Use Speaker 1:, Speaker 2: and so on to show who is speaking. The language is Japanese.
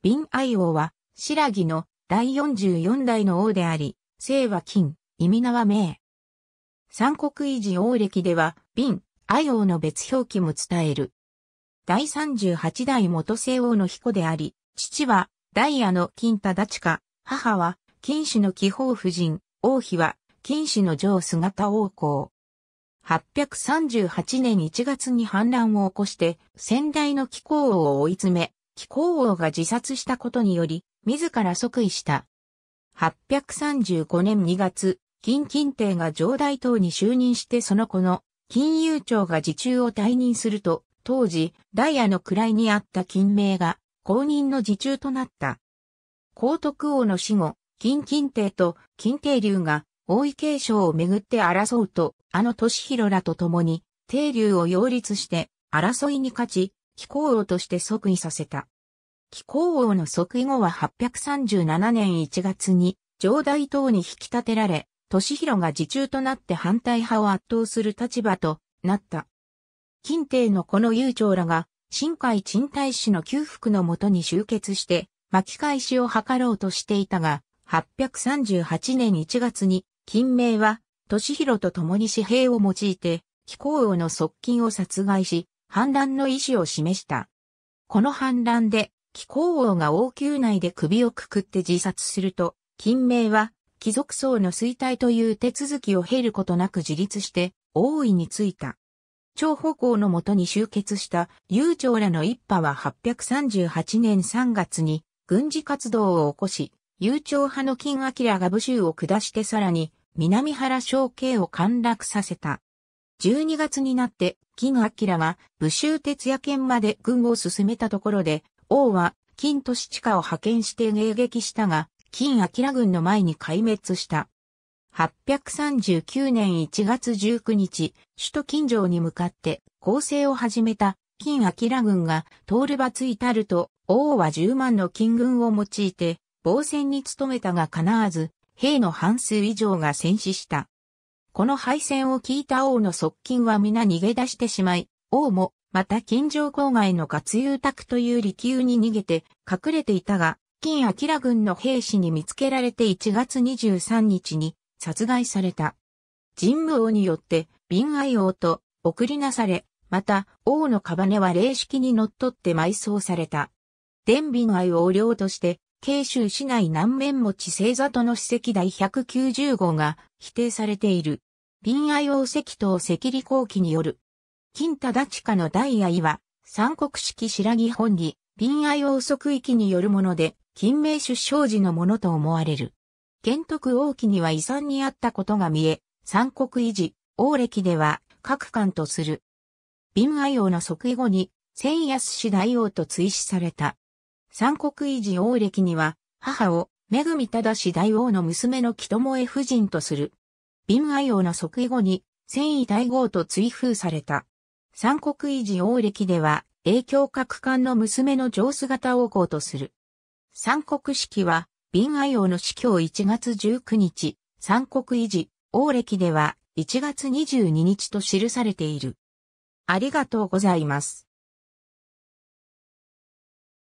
Speaker 1: ビン・アイオは、白木の第44代の王であり、姓は金、意味名は名。三国維持王暦では、ビン、アイオの別表記も伝える。第38代元聖王の彦であり、父は、ダイヤの金忠親、母は、金氏の気宝夫人、王妃は、金氏の上姿王公。838年1月に反乱を起こして、先代の気候王を追い詰め、貴公王が自殺したことにより、自ら即位した。835年2月、金金帝が上大党に就任してその子の金融庁が自中を退任すると、当時、ダイヤの位にあった金名が公認の自中となった。皇徳王の死後、金金帝と金帝流が王位継承をめぐって争うと、あの年広らと共に、帝流を擁立して、争いに勝ち、貴公王として即位させた。貴公王の即位後は837年1月に、上代等に引き立てられ、年弘が自中となって反対派を圧倒する立場となった。近帝のこの悠長らが、新海陳大使の旧服のもとに集結して、巻き返しを図ろうとしていたが、838年1月に、金明は、年弘と共に紙幣を用いて、貴公王の側近を殺害し、反乱の意思を示した。この反乱で、貴公王が王宮内で首をくくって自殺すると、金明は、貴族層の衰退という手続きを経ることなく自立して、王位についた。長方向のもとに集結した悠長らの一派は838年3月に軍事活動を起こし、悠長派の金明が武州を下してさらに南原小慶を陥落させた。12月になって、金明は武州哲也県まで軍を進めたところで、王は金と七下を派遣して迎撃したが、金明軍の前に壊滅した。839年1月19日、首都金城に向かって攻勢を始めた金明軍が通る罰至ると、王は10万の金軍を用いて、防戦に努めたが叶わず、兵の半数以上が戦死した。この敗戦を聞いた王の側近は皆逃げ出してしまい、王も、また近城郊外の活遊宅という利休に逃げて隠れていたが、金明軍の兵士に見つけられて1月23日に殺害された。神武王によって、敏愛王と送りなされ、また、王の屍は霊式に則って埋葬された。伝敏愛王領として、慶州市内南面持ち星座との史跡第190号が否定されている。貧愛王石等赤利後期による。金忠親の大愛は、三国式白木本義、貧愛王即域によるもので、金明出生時のものと思われる。玄徳王記には遺産にあったことが見え、三国維持、王歴では、各官とする。貧愛王の即位後に、千安氏大王と追試された。三国維持王歴には、母を、めぐみたし大王の娘の木友恵夫人とする。ビム愛王の即位後に、戦意大号と追封された。三国維持王暦では、影響各官の娘の上姿王后とする。三国式は、瓶愛王の死去1月19日、三国維持、王暦では1月22日と記されている。ありがとうございます。